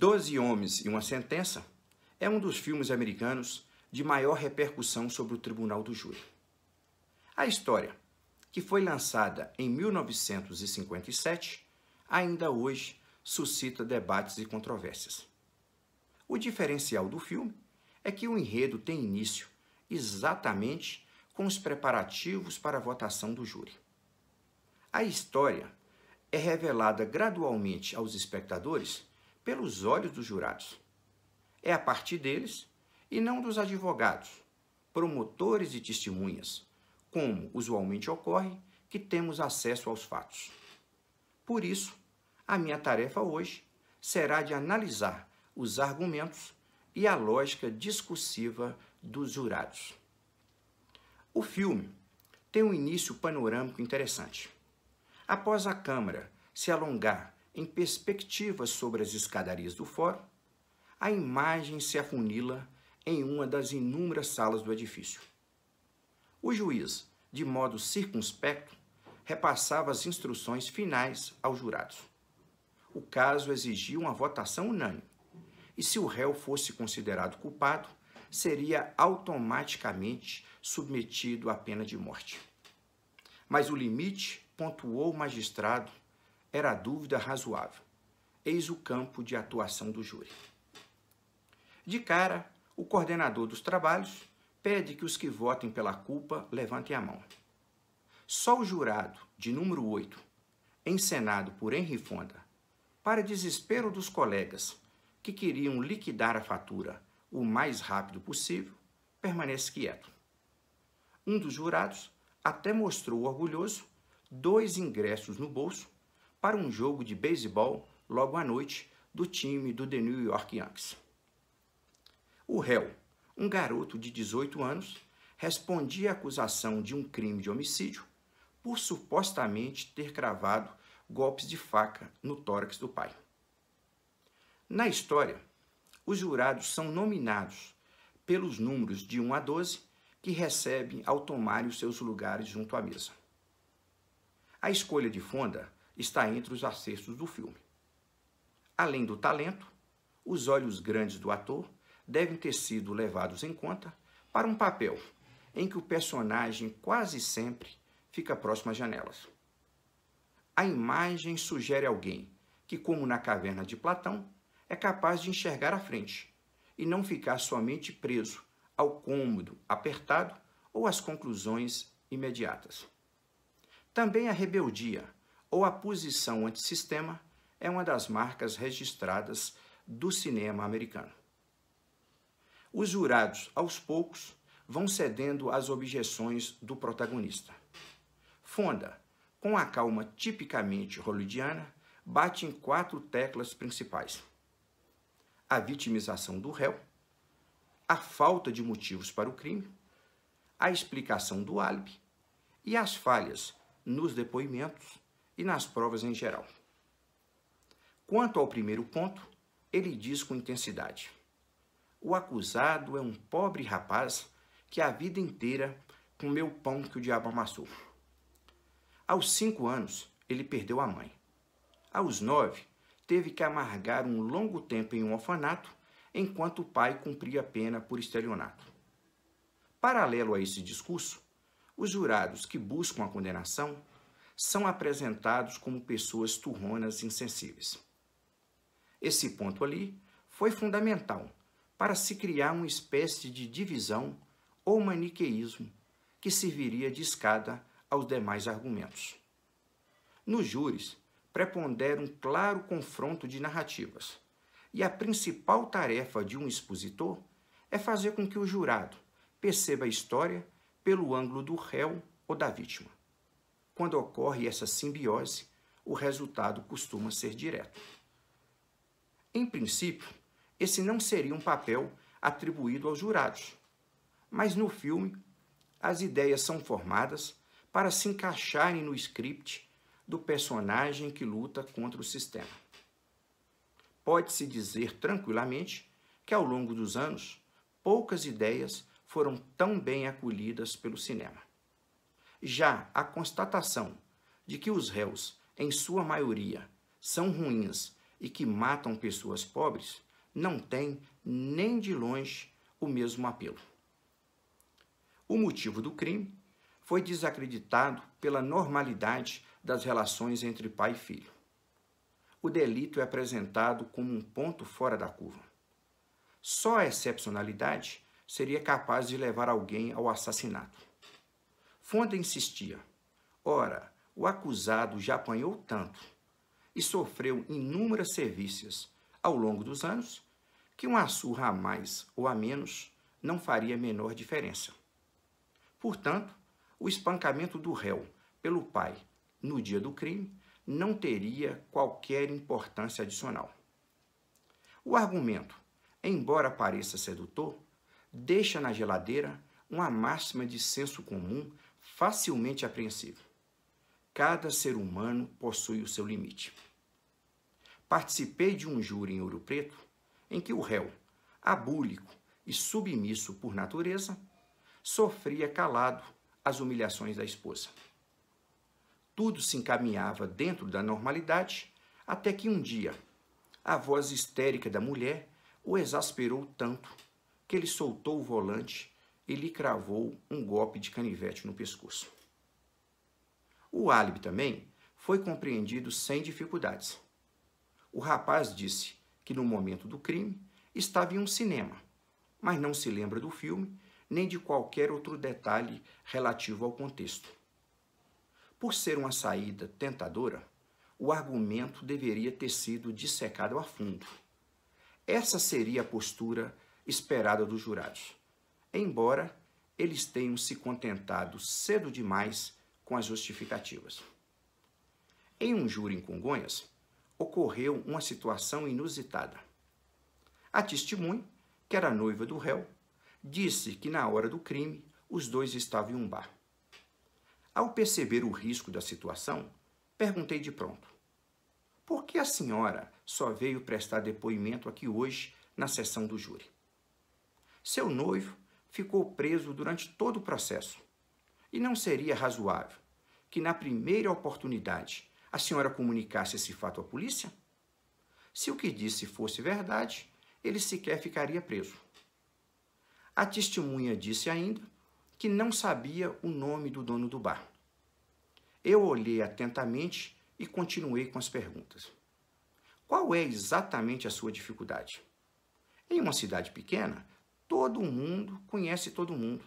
Doze Homens e uma Sentença é um dos filmes americanos de maior repercussão sobre o tribunal do júri. A história, que foi lançada em 1957, ainda hoje suscita debates e controvérsias. O diferencial do filme é que o enredo tem início exatamente com os preparativos para a votação do júri. A história é revelada gradualmente aos espectadores pelos olhos dos jurados. É a partir deles e não dos advogados, promotores e testemunhas, como usualmente ocorre, que temos acesso aos fatos. Por isso, a minha tarefa hoje será de analisar os argumentos e a lógica discursiva dos jurados. O filme tem um início panorâmico interessante. Após a câmera se alongar em perspectiva sobre as escadarias do fórum, a imagem se afunila em uma das inúmeras salas do edifício. O juiz, de modo circunspecto, repassava as instruções finais aos jurados. O caso exigia uma votação unânime, e se o réu fosse considerado culpado, seria automaticamente submetido à pena de morte. Mas o limite, pontuou o magistrado, era a dúvida razoável. Eis o campo de atuação do júri. De cara, o coordenador dos trabalhos pede que os que votem pela culpa levantem a mão. Só o jurado de número 8, encenado por Henry Fonda, para desespero dos colegas que queriam liquidar a fatura o mais rápido possível, permanece quieto. Um dos jurados até mostrou orgulhoso dois ingressos no bolso para um jogo de beisebol logo à noite do time do The New York Yankees. O réu, um garoto de 18 anos, respondia à acusação de um crime de homicídio por supostamente ter cravado golpes de faca no tórax do pai. Na história, os jurados são nominados pelos números de 1 a 12 que recebem ao tomarem os seus lugares junto à mesa. A escolha de Fonda está entre os acertos do filme. Além do talento, os olhos grandes do ator devem ter sido levados em conta para um papel em que o personagem quase sempre fica próximo às janelas. A imagem sugere alguém que, como na caverna de Platão, é capaz de enxergar à frente e não ficar somente preso ao cômodo apertado ou às conclusões imediatas. Também a rebeldia ou a posição antissistema é uma das marcas registradas do cinema americano. Os jurados, aos poucos, vão cedendo às objeções do protagonista. Fonda, com a calma tipicamente hollywoodiana, bate em quatro teclas principais: a vitimização do réu, a falta de motivos para o crime, a explicação do álibi e as falhas nos depoimentos e nas provas em geral. Quanto ao primeiro ponto, ele diz com intensidade: O acusado é um pobre rapaz que a vida inteira comeu o pão que o diabo amassou. Aos cinco anos, ele perdeu a mãe. Aos nove, teve que amargar um longo tempo em um orfanato enquanto o pai cumpria a pena por estelionato. Paralelo a esse discurso, os jurados que buscam a condenação são apresentados como pessoas turronas insensíveis. Esse ponto ali foi fundamental para se criar uma espécie de divisão ou maniqueísmo que serviria de escada aos demais argumentos. Nos júris, prepondera um claro confronto de narrativas, e a principal tarefa de um expositor é fazer com que o jurado perceba a história pelo ângulo do réu ou da vítima. Quando ocorre essa simbiose, o resultado costuma ser direto. Em princípio, esse não seria um papel atribuído aos jurados, mas no filme as ideias são formadas para se encaixarem no script do personagem que luta contra o sistema. Pode-se dizer tranquilamente que ao longo dos anos, poucas ideias foram tão bem acolhidas pelo cinema. Já a constatação de que os réus, em sua maioria, são ruins e que matam pessoas pobres, não tem nem de longe o mesmo apelo. O motivo do crime foi desacreditado pela normalidade das relações entre pai e filho. O delito é apresentado como um ponto fora da curva. Só a excepcionalidade seria capaz de levar alguém ao assassinato. Fonda insistia. Ora, o acusado já apanhou tanto e sofreu inúmeras serviços ao longo dos anos que uma surra a mais ou a menos não faria menor diferença. Portanto, o espancamento do réu pelo pai no dia do crime não teria qualquer importância adicional. O argumento, embora pareça sedutor, deixa na geladeira uma máxima de senso comum facilmente apreensível. Cada ser humano possui o seu limite. Participei de um júri em Ouro Preto em que o réu, abúlico e submisso por natureza, sofria calado as humilhações da esposa. Tudo se encaminhava dentro da normalidade até que um dia a voz histérica da mulher o exasperou tanto que ele soltou o volante ele cravou um golpe de canivete no pescoço. O álibi também foi compreendido sem dificuldades. O rapaz disse que no momento do crime estava em um cinema, mas não se lembra do filme nem de qualquer outro detalhe relativo ao contexto. Por ser uma saída tentadora, o argumento deveria ter sido dissecado a fundo. Essa seria a postura esperada dos jurados embora eles tenham se contentado cedo demais com as justificativas. Em um júri em Congonhas, ocorreu uma situação inusitada. A testemunha, que era noiva do réu, disse que na hora do crime os dois estavam em um bar. Ao perceber o risco da situação, perguntei de pronto: por que a senhora só veio prestar depoimento aqui hoje na sessão do júri? Seu noivo ficou preso durante todo o processo. E não seria razoável que, na primeira oportunidade, a senhora comunicasse esse fato à polícia? Se o que disse fosse verdade, ele sequer ficaria preso. A testemunha disse ainda que não sabia o nome do dono do bar. Eu olhei atentamente e continuei com as perguntas. Qual é exatamente a sua dificuldade? Em uma cidade pequena, Todo mundo conhece todo mundo.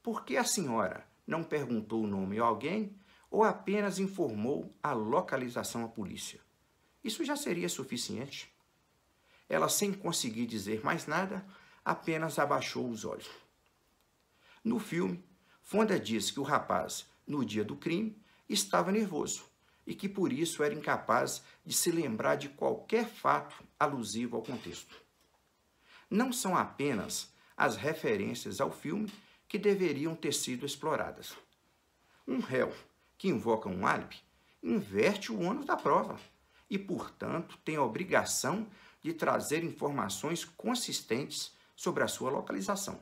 Por que a senhora não perguntou o nome a alguém ou apenas informou a localização à polícia? Isso já seria suficiente. Ela, sem conseguir dizer mais nada, apenas abaixou os olhos. No filme, Fonda diz que o rapaz, no dia do crime, estava nervoso e que por isso era incapaz de se lembrar de qualquer fato alusivo ao contexto não são apenas as referências ao filme que deveriam ter sido exploradas. Um réu que invoca um álibi inverte o ônus da prova e, portanto, tem a obrigação de trazer informações consistentes sobre a sua localização.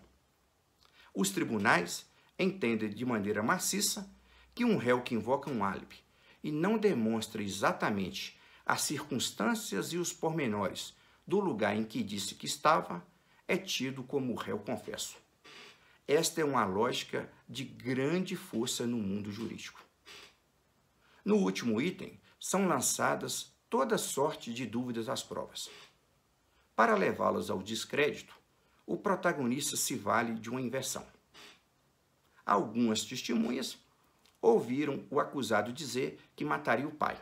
Os tribunais entendem de maneira maciça que um réu que invoca um álibi e não demonstra exatamente as circunstâncias e os pormenores do lugar em que disse que estava, é tido como réu confesso. Esta é uma lógica de grande força no mundo jurídico. No último item, são lançadas toda sorte de dúvidas às provas. Para levá-las ao descrédito, o protagonista se vale de uma inversão. Algumas testemunhas ouviram o acusado dizer que mataria o pai.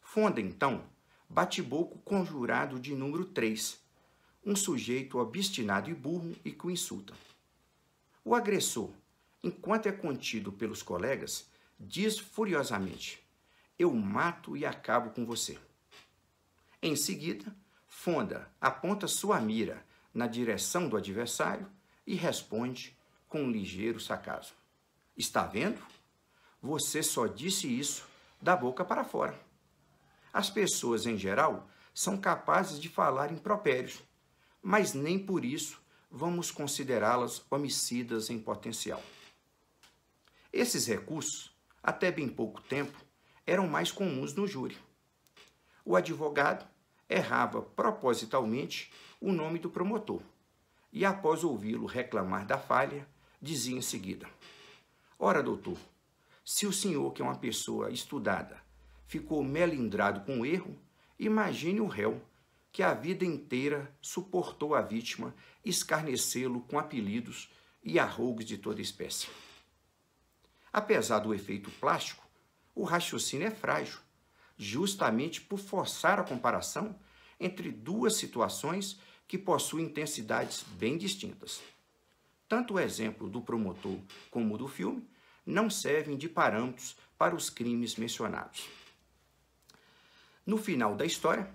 Fonda, então, bate-boco conjurado de número 3, um sujeito obstinado e burro e que o insulta. O agressor, enquanto é contido pelos colegas, diz furiosamente: Eu mato e acabo com você. Em seguida, Fonda aponta sua mira na direção do adversário e responde com um ligeiro sarcasmo: Está vendo? Você só disse isso da boca para fora. As pessoas, em geral, são capazes de falar impropérios, mas nem por isso vamos considerá-las homicidas em potencial. Esses recursos, até bem pouco tempo, eram mais comuns no júri. O advogado errava propositalmente o nome do promotor e, após ouvi-lo reclamar da falha, dizia em seguida: Ora, doutor, se o senhor, que é uma pessoa estudada, ficou melindrado com o erro, imagine o réu, que a vida inteira suportou a vítima escarnecê-lo com apelidos e arrogues de toda espécie. Apesar do efeito plástico, o raciocínio é frágil, justamente por forçar a comparação entre duas situações que possuem intensidades bem distintas. Tanto o exemplo do promotor como o do filme não servem de parâmetros para os crimes mencionados. No final da história,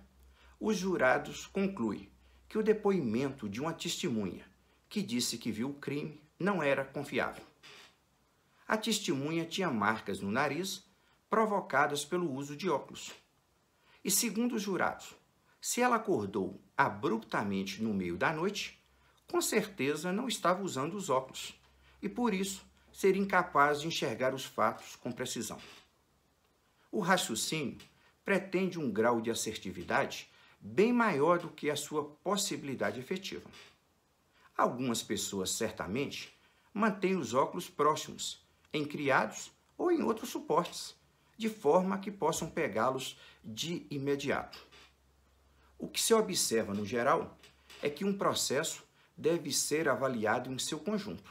os jurados concluem que o depoimento de uma testemunha que disse que viu o crime não era confiável. A testemunha tinha marcas no nariz provocadas pelo uso de óculos. E segundo os jurados, se ela acordou abruptamente no meio da noite, com certeza não estava usando os óculos e por isso seria incapaz de enxergar os fatos com precisão. O raciocínio pretende um grau de assertividade bem maior do que a sua possibilidade efetiva. Algumas pessoas, certamente, mantêm os óculos próximos, em criados ou em outros suportes, de forma que possam pegá-los de imediato. O que se observa no geral é que um processo deve ser avaliado em seu conjunto.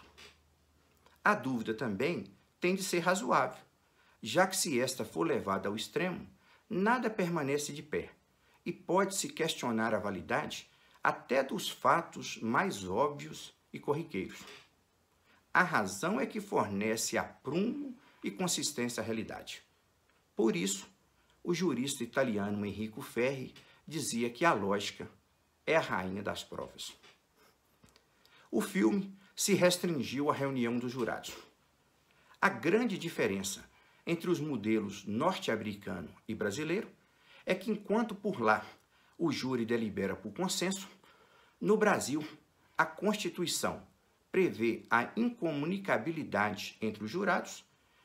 A dúvida também tem de ser razoável, já que se esta for levada ao extremo, nada permanece de pé e pode-se questionar a validade até dos fatos mais óbvios e corriqueiros. A razão é que fornece aprumo e consistência à realidade. Por isso, o jurista italiano Enrico Ferri dizia que a lógica é a rainha das provas. O filme se restringiu à reunião dos jurados. A grande diferença entre os modelos norte-americano e brasileiro é que, enquanto por lá o júri delibera por consenso, no Brasil a Constituição prevê a incomunicabilidade entre os jurados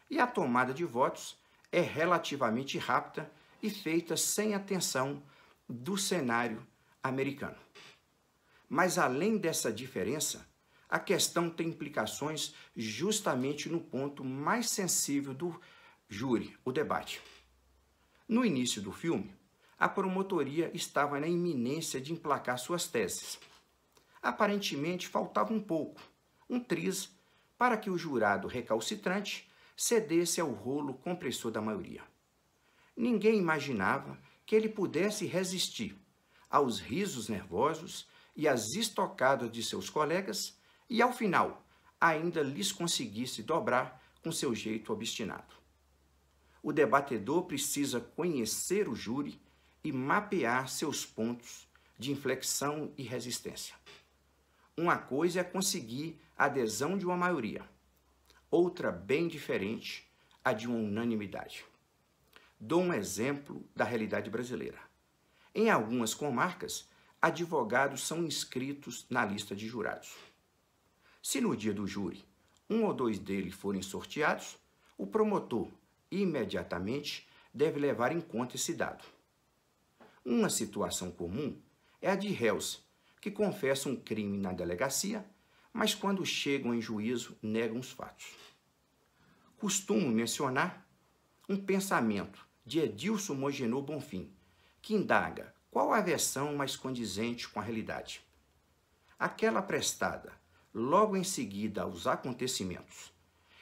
e a tomada de votos é relativamente rápida e feita sem atenção do cenário americano. Mas além dessa diferença, a questão tem implicações justamente no ponto mais sensível do júri, o debate. No início do filme, a promotoria estava na iminência de emplacar suas teses. Aparentemente faltava um pouco, um triz, para que o jurado recalcitrante cedesse ao rolo compressor da maioria. Ninguém imaginava que ele pudesse resistir aos risos nervosos e às estocadas de seus colegas e, ao final, ainda lhes conseguisse dobrar com seu jeito obstinado o debatedor precisa conhecer o júri e mapear seus pontos de inflexão e resistência. Uma coisa é conseguir a adesão de uma maioria, outra bem diferente, a de uma unanimidade. Dou um exemplo da realidade brasileira. Em algumas comarcas, advogados são inscritos na lista de jurados. Se no dia do júri, um ou dois deles forem sorteados, o promotor imediatamente deve levar em conta esse dado. Uma situação comum é a de réus que confessam um crime na delegacia, mas quando chegam em juízo negam os fatos. Costumo mencionar um pensamento de Edilson Mogenô Bonfim, que indaga qual a versão mais condizente com a realidade. Aquela prestada logo em seguida aos acontecimentos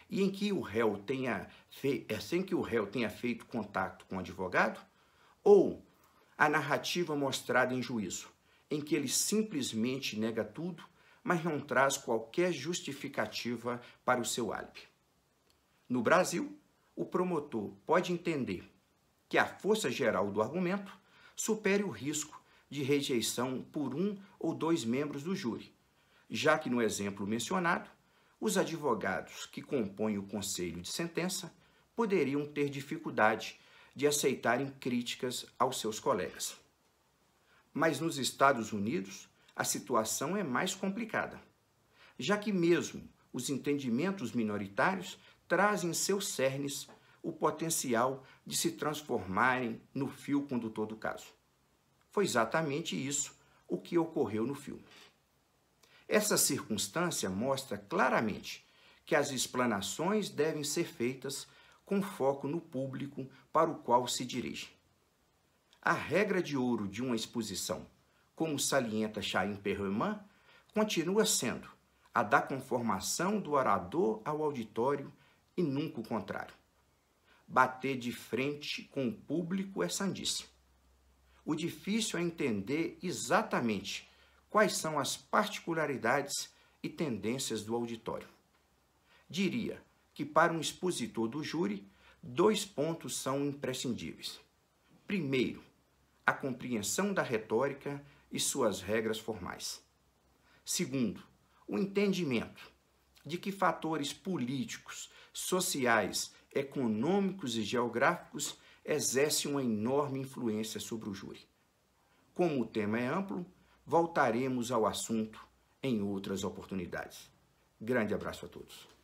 e em que o réu tenha é, sem que o réu tenha feito contato com o advogado, ou a narrativa mostrada em juízo, em que ele simplesmente nega tudo, mas não traz qualquer justificativa para o seu álibi. No Brasil, o promotor pode entender que a força geral do argumento supere o risco de rejeição por um ou dois membros do júri, já que no exemplo mencionado, os advogados que compõem o conselho de sentença poderiam ter dificuldade de aceitarem críticas aos seus colegas. Mas nos Estados Unidos, a situação é mais complicada, já que mesmo os entendimentos minoritários trazem em seus cernes o potencial de se transformarem no fio condutor do caso. Foi exatamente isso o que ocorreu no filme. Essa circunstância mostra claramente que as explanações devem ser feitas com foco no público para o qual se dirige. A regra de ouro de uma exposição, como salienta Chaim Perreman, continua sendo a da conformação do orador ao auditório e nunca o contrário. Bater de frente com o público é sandice. O difícil é entender exatamente quais são as particularidades e tendências do auditório. Diria que para um expositor do júri, dois pontos são imprescindíveis. Primeiro, a compreensão da retórica e suas regras formais. Segundo, o entendimento de que fatores políticos, sociais, econômicos e geográficos exercem uma enorme influência sobre o júri. Como o tema é amplo, voltaremos ao assunto em outras oportunidades. Grande abraço a todos.